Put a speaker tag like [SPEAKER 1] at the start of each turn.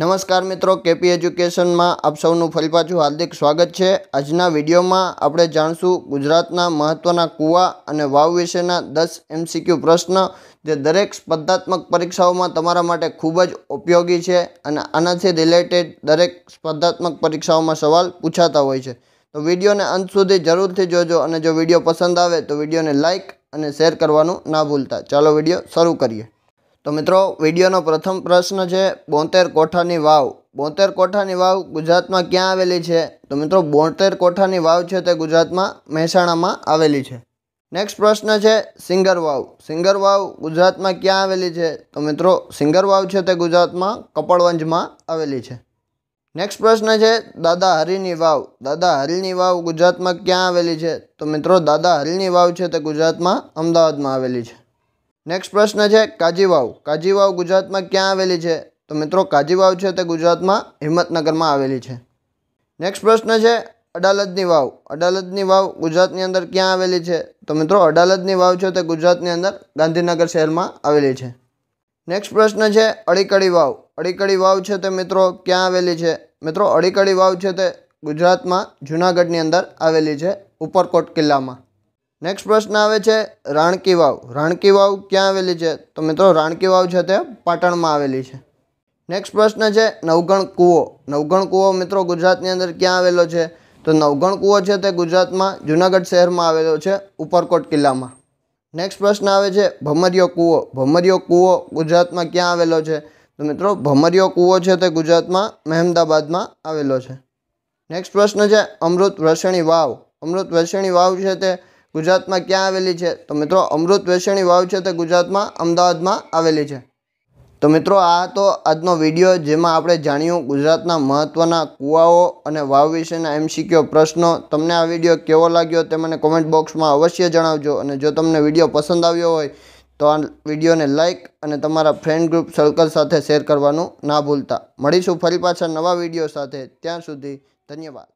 [SPEAKER 1] નમસ્કાર મિત્રો કેપી એજ્યુકેશનમાં આપ સૌનું ફરી પાછું હાર્દિક સ્વાગત છે આજના વિડીયોમાં આપણે જાણશું ગુજરાતના મહત્ત્વના કૂવા અને વાવ વિશેના દસ એમસીક્યુ પ્રશ્ન જે દરેક સ્પર્ધાત્મક પરીક્ષાઓમાં તમારા માટે ખૂબ જ ઉપયોગી છે અને આનાથી રિલેટેડ દરેક સ્પર્ધાત્મક પરીક્ષાઓમાં સવાલ પૂછાતા હોય છે તો વિડીયોને અંત સુધી જરૂરથી જોજો અને જો વિડીયો પસંદ આવે તો વિડીયોને લાઇક અને શેર કરવાનું ના ભૂલતા ચાલો વિડીયો શરૂ કરીએ તો મિત્રો વિડીયોનો પ્રથમ પ્રશ્ન છે બોતેર કોઠાની વાવ બોતેર કોઠાની વાવ ગુજરાતમાં ક્યાં આવેલી છે તો મિત્રો બોતેર કોઠાની વાવ છે તે ગુજરાતમાં મહેસાણામાં આવેલી છે નેક્સ્ટ પ્રશ્ન છે સિંગર વાવ સિંગર વાવ ગુજરાતમાં ક્યાં આવેલી છે તો મિત્રો સિંગર વાવ છે તે ગુજરાતમાં કપડવંજમાં આવેલી છે નેક્સ્ટ પ્રશ્ન છે દાદા હરિની વાવ દાદા હરિની વાવ ગુજરાતમાં ક્યાં આવેલી છે તો મિત્રો દાદા હરિની વાવ છે તે ગુજરાતમાં અમદાવાદમાં આવેલી છે નેક્સ્ટ પ્રશ્ન છે કાજીવાવ કાજીવાવ ગુજરાતમાં ક્યાં આવેલી છે તો મિત્રો કાજીવાવ છે તે ગુજરાતમાં હિંમતનગરમાં આવેલી છે નેક્સ્ટ પ્રશ્ન છે અડાલજની વાવ અડાલજની વાવ ગુજરાતની અંદર ક્યાં આવેલી છે તો મિત્રો અડાલજની વાવ છે તે ગુજરાતની અંદર ગાંધીનગર શહેરમાં આવેલી છે નેક્સ્ટ પ્રશ્ન છે અડીકડી વાવ અડીકડી વાવ છે તે મિત્રો ક્યાં આવેલી છે મિત્રો અડીકડી વાવ છે તે ગુજરાતમાં જૂનાગઢની અંદર આવેલી છે ઉપરકોટ કિલ્લામાં નેક્સ્ટ પ્રશ્ન આવે છે રાણકી વાવ રાણકી વાવ ક્યાં આવેલી છે તો મિત્રો રાણકી વાવ છે તે પાટણમાં આવેલી છે નેક્સ્ટ પ્રશ્ન છે નવગણ કૂવો નવગણ કૂવો મિત્રો ગુજરાતની અંદર ક્યાં આવેલો છે તો નવગણ કૂવો છે તે ગુજરાતમાં જૂનાગઢ શહેરમાં આવેલો છે ઉપરકોટ કિલ્લામાં નેક્સ્ટ પ્રશ્ન આવે છે ભમરિયો કૂવો ભમરિયો કૂવો ગુજરાતમાં ક્યાં આવેલો છે તો મિત્રો ભમરિયો કૂવો છે તે ગુજરાતમાં મહેમદાબાદમાં આવેલો છે નેક્સ્ટ પ્રશ્ન છે અમૃત વર્ષણી વાવ અમૃત વર્ષણી વાવ છે તે ગુજરાતમાં ક્યાં આવેલી છે તો મિત્રો અમૃત વેસણી વાવ છે તે ગુજરાતમાં અમદાવાદમાં આવેલી છે તો મિત્રો આ હતો આજનો વિડીયો જેમાં આપણે જાણ્યું ગુજરાતના મહત્ત્વના કૂવાઓ અને વાવ વિશેના એમસીક્યો પ્રશ્નો તમને આ વિડીયો કેવો લાગ્યો તે મને કોમેન્ટ બોક્સમાં અવશ્ય જણાવજો અને જો તમને વિડીયો પસંદ આવ્યો હોય તો આ વિડીયોને લાઇક અને તમારા ફ્રેન્ડ ગ્રુપ સર્કલ સાથે શેર કરવાનું ના ભૂલતા મળીશું ફરી પાછા નવા વિડીયો સાથે ત્યાં સુધી ધન્યવાદ